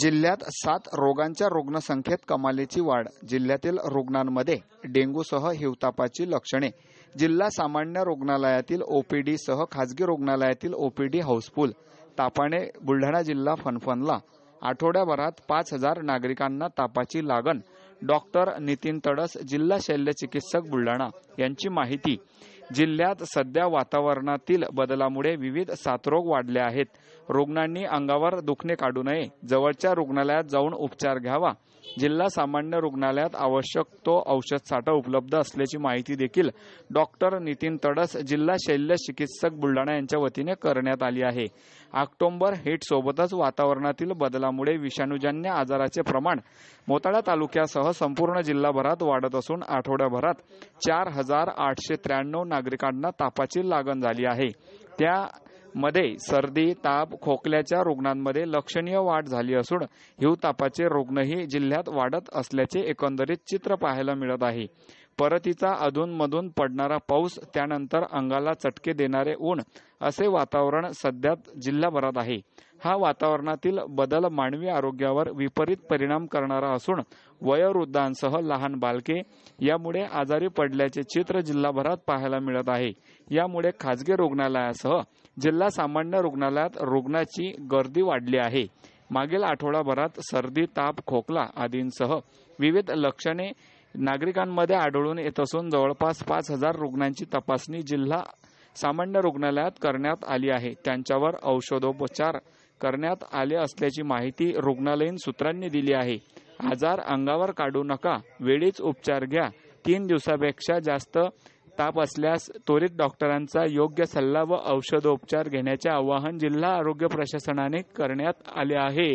जिल्ह्यात सात रोगांच्या रुग्णसंख्येत कमालीची वाढ जिल्ह्यातील रुग्णांमध्ये डेंग्यूसह हिवतापाची लक्षणे जिल्हा सामान्य रुग्णालयातील ओपीडीसह खाजगी रुग्णालयातील ओपीडी हाऊसफुल तापाने बुलढाणा जिल्हा फनफनला आठवड्याभरात पाच हजार नागरिकांना तापाची लागण डॉक्टर नितीन तडस जिल्हा शल्य चिकित्सक बुलढाणा यांची माहिती जिल्ह्यात सध्या वातावरणातील बदलामुळे विविध साथरोग वाढले आहेत रुग्णांनी अंगावर दुखणे काढू नये जवळच्या रुग्णालयात जाऊन उपचार घ्यावा जिल्हा सामान्य रुग्णालयात आवश्यक तो औषध साठा उपलब्ध असल्याची माहिती देखील डॉक्टर नितीन तडस जिल्हा शल्य चिकित्सक बुलढाणा यांच्या वतीने करण्यात आली आहे ऑक्टोंबर हेट सोबतच वातावरणातील बदलामुळे विषाणूजन्य आजाराचे प्रमाण मोताळा तालुक्यासह संपूर्ण जिल्हाभरात वाढत असून आठवड्याभरात चार हजार आठशे त्र्याण्णव नागरिकांना तापाची लागण झाली आहे त्या मध्ये सर्दी ताप खोकल्याच्या रुग्णांमध्ये लक्षणीय वाढ झाली असून हिवतापाचे रुग्णही जिल्ह्यात वाढत असल्याचे एकंदरीत चित्र पाहायला मिळत आहे परतीचा अधूनमधून पडणारा पाऊस त्यानंतर अंगाला चटके देणारे ऊन असे वातावरण सध्या जिल्हाभरात आहे हा वातावरणातील बदल मानवी आरोग्यावर विपरीत परिणाम करणारा असून वयोवृद्धांसह लहान बालके यामुळे आजारी पडल्याचे चित्र जिल्हाभरात पाहायला मिळत आहे यामुळे खाजगी रुग्णालयासह जिल्हा सामान्य रुग्णालयात रुग्णाची गर्दी वाढली आहे मागील आठवडाभरात सर्दी ताप खोकला आदींसह विविध लक्षणे नागरिकांमध्ये आढळून येत असून जवळपास पाच हजार रुग्णांची तपासणी जिल्हा सामान्य रुग्णालयात करण्यात आली आहे त्यांच्यावर औषधोपचार करण्यात आले असल्याची माहिती रुग्णालयीन सूत्रांनी दिली आहे आजार अंगावर काढू नका वेळीच उपचार घ्या तीन दिवसापेक्षा जास्त ताप असल्यास त्वरित डॉक्टरांचा योग्य सल्ला व औषधोपचार घेण्याचे आवाहन जिल्हा आरोग्य प्रशासनाने करण्यात आले आहे